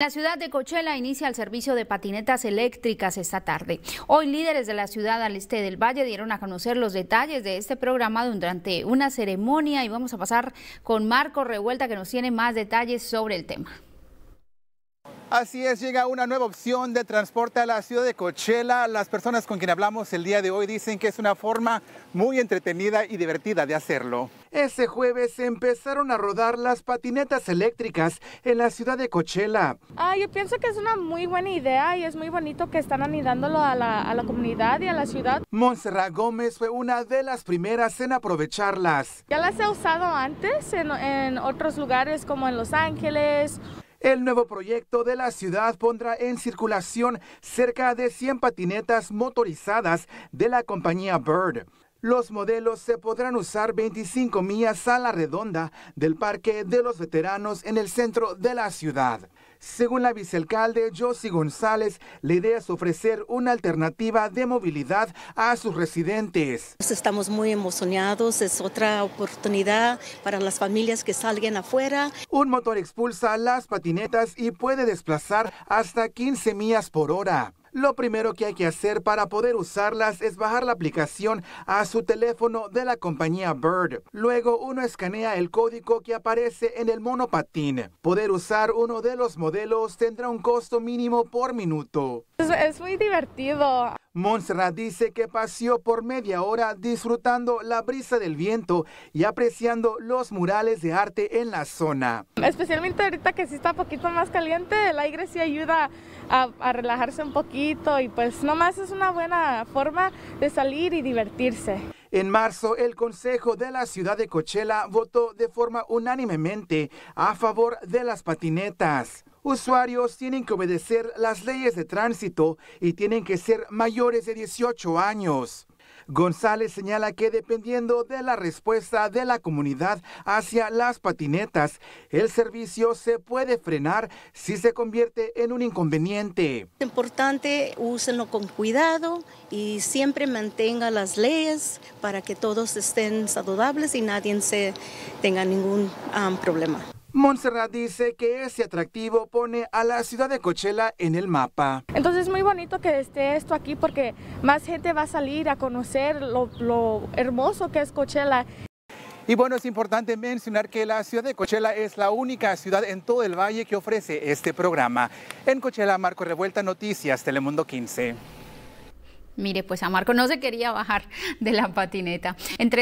La ciudad de Cochela inicia el servicio de patinetas eléctricas esta tarde. Hoy líderes de la ciudad al este del valle dieron a conocer los detalles de este programa durante una ceremonia y vamos a pasar con Marco Revuelta que nos tiene más detalles sobre el tema. Así es, llega una nueva opción de transporte a la ciudad de Coachella. Las personas con quien hablamos el día de hoy dicen que es una forma muy entretenida y divertida de hacerlo. Ese jueves empezaron a rodar las patinetas eléctricas en la ciudad de Coachella. Ah, yo pienso que es una muy buena idea y es muy bonito que están anidándolo a la, comunidad y a la ciudad. Montserrat Gómez fue una de las primeras en aprovecharlas. Ya las he usado antes en, en otros lugares como en Los Ángeles el nuevo proyecto de la ciudad pondrá en circulación cerca de 100 patinetas motorizadas de la compañía Bird. Los modelos se podrán usar 25 millas a la redonda del Parque de los Veteranos en el centro de la ciudad. Según la vicealcalde Josie González, la idea es ofrecer una alternativa de movilidad a sus residentes. Estamos muy emocionados, es otra oportunidad para las familias que salgan afuera. Un motor expulsa las patinetas y puede desplazar hasta 15 millas por hora. Lo primero que hay que hacer para poder usarlas es bajar la aplicación a su teléfono de la compañía Bird. Luego uno escanea el código que aparece en el monopatín. Poder usar uno de los modelos tendrá un costo mínimo por minuto. es, muy divertido. Monserrat dice que paseó por media hora disfrutando la brisa del viento y apreciando los murales de arte en la zona. Especialmente ahorita que sí está un poquito más caliente, el aire sí ayuda a, relajarse un poquito y pues nomás es una buena forma de salir y divertirse. En marzo, el Consejo de la Ciudad de Cochela votó de forma unánimemente a favor de las patinetas usuarios tienen que obedecer las leyes de tránsito y tienen que ser mayores de 18 años. González señala que dependiendo de la respuesta de la comunidad hacia las patinetas, el servicio se puede frenar si se convierte en un inconveniente. Es importante, úsenlo con cuidado y siempre mantenga las leyes para que todos estén saludables y nadie se tenga ningún ah, problema. Montserrat dice que ese atractivo pone a la ciudad de Coachella en el mapa. Entonces es muy bonito que esté esto aquí porque más gente va a salir a conocer lo, hermoso que es Coachella. Y bueno, es importante mencionar que la ciudad de Coachella es la única ciudad en todo el valle que ofrece este programa. En Coachella, Marco Revuelta, Noticias, Telemundo 15. Mire, pues a Marco no se quería bajar de la patineta. Entre